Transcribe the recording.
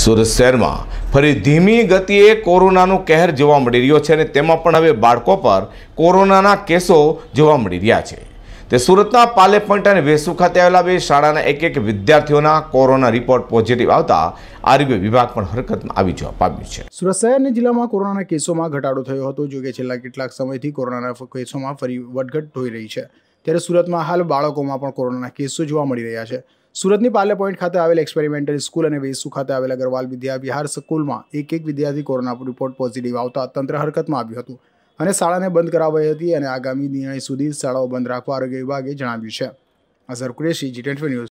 સુરત શહેરમાં ફરી ધીમી ગતિએ કોરોનાનો કહેર જોવા મળી રહ્યો છે અને તેમાં પણ હવે બાળકો પર કોરોનાના કેસો જોવા મળી રહ્યા છે તે સુરતના પાલે પોઈન્ટ અને વેસુ ખાતે આવેલા બે શાળાના એક એક વિદ્યાર્થીઓના કોરોના રિપોર્ટ પોઝિટિવ આવતા આરોગ્ય વિભાગ પણ હરકતમાં આવી જવા પામ્યું છે સુરત શહેરની જિલ્લામાં કોરોનાના કેસોમાં ઘટાડો થયો હતો જો કે છેલ્લા કેટલાક સમયથી કોરોનાના કેસોમાં ફરી વધઘટ થઈ રહી છે ત્યારે સુરતમાં હાલ બાળકોમાં પણ કોરોનાના કેસો જોવા મળી રહ્યા છે સુરતની પાર્લે પોઈન્ટ ખાતે આવેલ એક્સપેરિમેન્ટલ સ્કૂલ અને વેસુ ખાતે આવેલ અગરવાલ વિદ્યા વિહાર સ્કૂલમાં એક એક વિદ્યાર્થી કોરોના રિપોર્ટ પોઝિટિવ આવતા તંત્ર હરકતમાં આવ્યું હતું અને શાળાને બંધ કરાવાઈ હતી અને આગામી નિર્ણય સુધી શાળાઓ બંધ રાખવા આરોગ્ય વિભાગે જણાવ્યું છે અઝર કુરેશી જી ટ્વેન્ટી ન્યૂઝ